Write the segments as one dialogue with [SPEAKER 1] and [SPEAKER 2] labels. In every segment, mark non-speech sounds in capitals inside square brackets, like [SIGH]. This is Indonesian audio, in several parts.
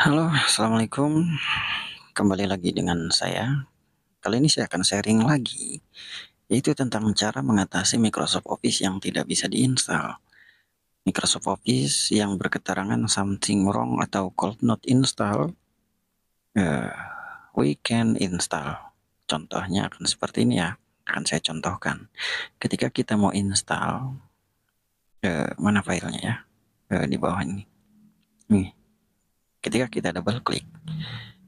[SPEAKER 1] Halo, assalamualaikum. Kembali lagi dengan saya. Kali ini saya akan sharing lagi, yaitu tentang cara mengatasi Microsoft Office yang tidak bisa diinstal. Microsoft Office yang berketerangan something wrong atau called not install, uh, we can install. Contohnya akan seperti ini ya, akan saya contohkan. Ketika kita mau install, uh, mana filenya ya? Uh, di bawah ini. Nih ketika kita double klik.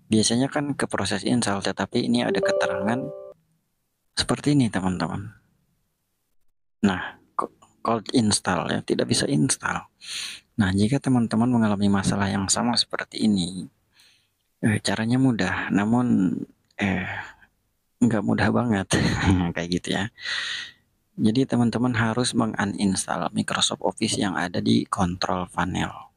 [SPEAKER 1] Biasanya kan ke proses install, tetapi ini ada keterangan seperti ini teman-teman. Nah, called install ya, tidak bisa install. Nah, jika teman-teman mengalami masalah yang sama seperti ini, eh, caranya mudah, namun eh nggak mudah banget [LAUGHS] kayak gitu ya. Jadi teman-teman harus menguninstall Microsoft Office yang ada di control panel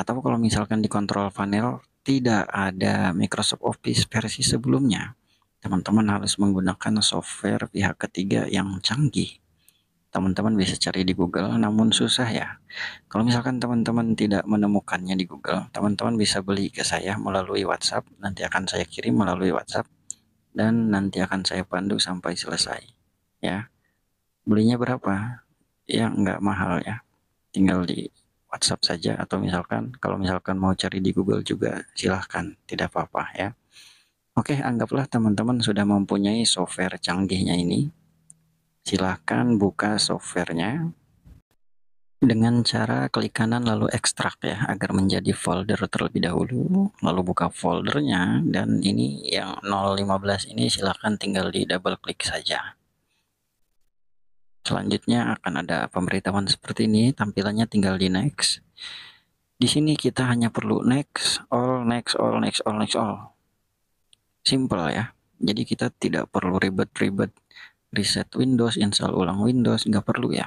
[SPEAKER 1] atau kalau misalkan di kontrol panel tidak ada Microsoft Office versi sebelumnya, teman-teman harus menggunakan software pihak ketiga yang canggih. Teman-teman bisa cari di Google, namun susah ya. Kalau misalkan teman-teman tidak menemukannya di Google, teman-teman bisa beli ke saya melalui WhatsApp. Nanti akan saya kirim melalui WhatsApp dan nanti akan saya pandu sampai selesai. Ya, belinya berapa? Ya, nggak mahal ya. Tinggal di WhatsApp saja atau misalkan kalau misalkan mau cari di Google juga silahkan tidak apa-apa ya Oke anggaplah teman-teman sudah mempunyai software canggihnya ini silahkan buka softwarenya dengan cara klik kanan lalu ekstrak ya agar menjadi folder terlebih dahulu lalu buka foldernya dan ini yang 015 ini silahkan tinggal di double klik saja Selanjutnya akan ada pemberitahuan seperti ini, tampilannya tinggal di next. Di sini kita hanya perlu next, all, next, all, next, all, next, all. Simple ya. Jadi kita tidak perlu ribet-ribet reset Windows, install ulang Windows, nggak perlu ya.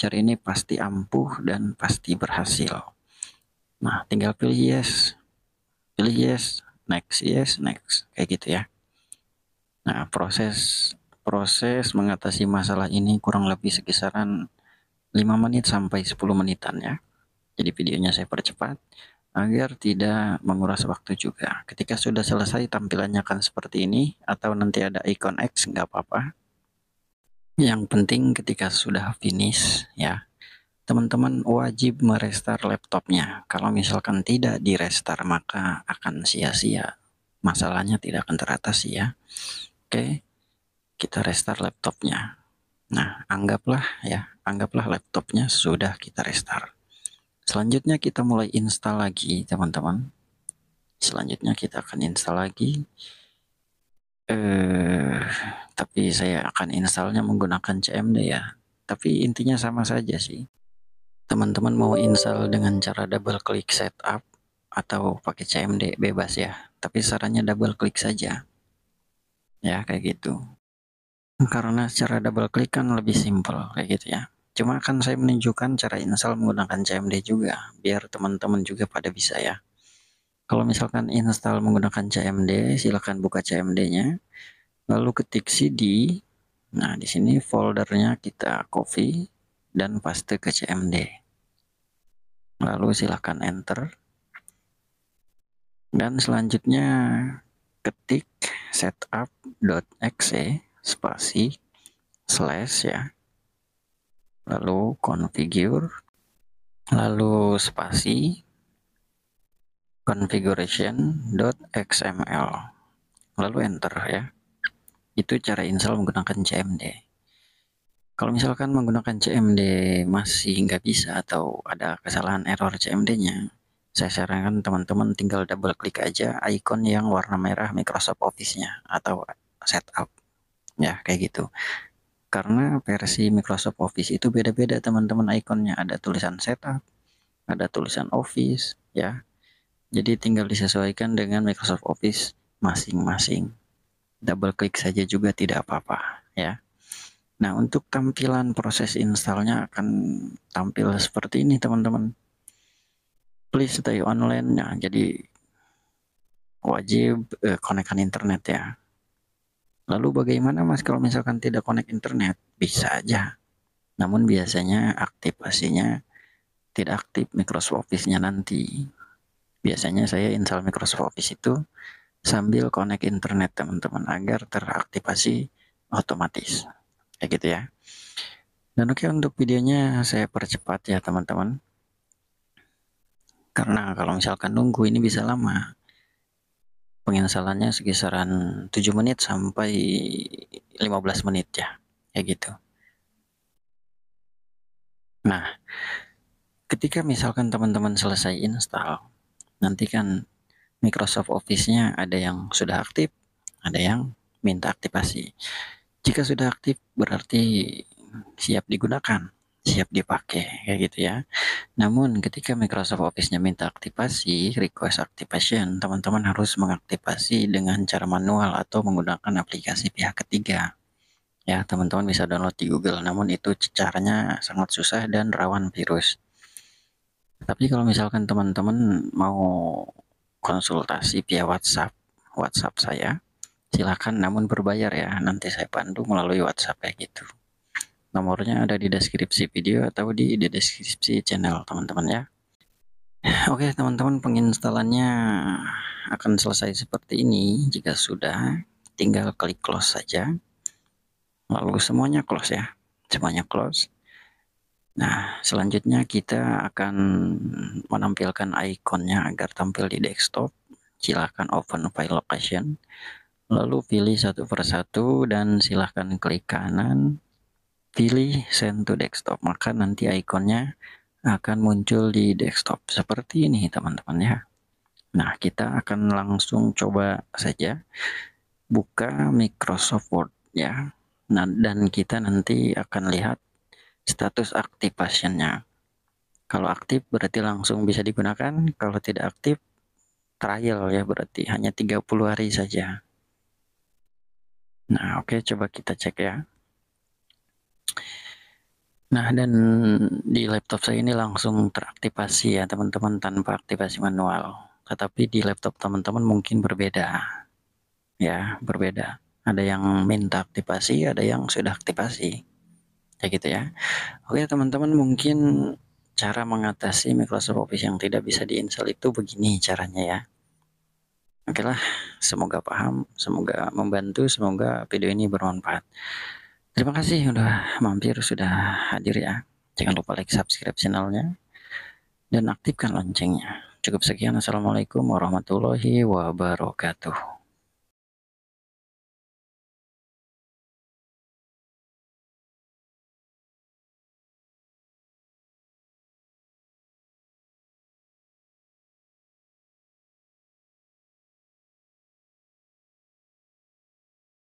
[SPEAKER 1] Cari ini pasti ampuh dan pasti berhasil. Nah, tinggal pilih yes, pilih yes, next, yes, next, kayak gitu ya. Nah, proses proses mengatasi masalah ini kurang lebih sekisaran 5 menit sampai 10 menitan ya jadi videonya saya percepat agar tidak menguras waktu juga ketika sudah selesai tampilannya akan seperti ini atau nanti ada ikon X nggak apa-apa yang penting ketika sudah finish ya teman-teman wajib merestart laptopnya kalau misalkan tidak di maka akan sia-sia masalahnya tidak akan teratasi ya oke kita restart laptopnya. Nah, anggaplah ya, anggaplah laptopnya sudah kita restart. Selanjutnya kita mulai install lagi, teman-teman. Selanjutnya kita akan install lagi. Eh, tapi saya akan installnya menggunakan CMD ya. Tapi intinya sama saja sih. Teman-teman mau install dengan cara double klik setup atau pakai CMD bebas ya. Tapi sarannya double klik saja. Ya, kayak gitu karena secara double klik kan lebih simple kayak gitu ya cuma akan saya menunjukkan cara install menggunakan CMD juga biar teman-teman juga pada bisa ya kalau misalkan install menggunakan CMD silahkan buka CMD nya lalu ketik CD nah di sini foldernya kita copy dan paste ke CMD lalu silahkan enter dan selanjutnya ketik setup.exe spasi slash ya lalu configure lalu spasi configuration xml lalu enter ya itu cara install menggunakan cmd kalau misalkan menggunakan cmd masih nggak bisa atau ada kesalahan error cmd nya saya sarankan teman-teman tinggal double klik aja icon yang warna merah Microsoft Office nya atau setup ya kayak gitu karena versi Microsoft Office itu beda-beda teman-teman ikonnya ada tulisan setup ada tulisan Office ya jadi tinggal disesuaikan dengan Microsoft Office masing-masing double klik saja juga tidak apa-apa ya Nah untuk tampilan proses installnya akan tampil seperti ini teman-teman please stay online ya jadi wajib eh, konekkan internet ya Lalu bagaimana mas kalau misalkan tidak connect internet? Bisa aja. Namun biasanya aktivasinya tidak aktif Microsoft Office-nya nanti. Biasanya saya install Microsoft Office itu sambil connect internet teman-teman agar teraktivasi otomatis. Ya gitu ya. Dan oke untuk videonya saya percepat ya teman-teman. Karena kalau misalkan nunggu ini bisa lama penginstalannya sekisaran 7 menit sampai 15 menit ya kayak gitu nah ketika misalkan teman-teman selesai install nanti kan Microsoft Office-nya ada yang sudah aktif ada yang minta aktivasi jika sudah aktif berarti siap digunakan siap dipakai kayak gitu ya. Namun ketika Microsoft Office-nya minta aktivasi, request activation, teman-teman harus mengaktifasi dengan cara manual atau menggunakan aplikasi pihak ketiga. Ya, teman-teman bisa download di Google, namun itu caranya sangat susah dan rawan virus. Tapi kalau misalkan teman-teman mau konsultasi via WhatsApp, WhatsApp saya, silakan namun berbayar ya. Nanti saya bantu melalui WhatsApp kayak gitu. Nomornya ada di deskripsi video atau di, deskripsi channel teman-teman ya. Oke teman-teman penginstalannya akan selesai seperti ini. Jika sudah tinggal klik close saja. Lalu semuanya close ya. Semuanya close. Nah, selanjutnya kita akan menampilkan ikonnya agar tampil di desktop. Silahkan open file location, lalu pilih satu persatu dan silahkan klik kanan, pilih send to desktop maka nanti ikonnya akan muncul di desktop seperti ini teman-teman ya nah kita akan langsung coba saja buka Microsoft Word ya nah dan kita nanti akan lihat status aktif pasiennya kalau aktif berarti langsung bisa digunakan kalau tidak aktif trial ya berarti hanya 30 hari saja nah oke okay, coba kita cek ya Nah, dan di laptop saya ini langsung teraktivasi ya teman-teman tanpa aktivasi manual. Tetapi di laptop teman-teman mungkin berbeda. Ya, berbeda. Ada yang minta aktivasi, ada yang sudah aktivasi. Ya gitu ya. Oke, teman-teman mungkin cara mengatasi Microsoft Office yang tidak bisa diinstal itu begini caranya ya. Oke lah, semoga paham, semoga membantu, semoga video ini bermanfaat. Terima kasih udah mampir, sudah hadir ya. Jangan lupa like, subscribe channelnya, dan aktifkan loncengnya. Cukup sekian. Assalamualaikum warahmatullahi wabarakatuh.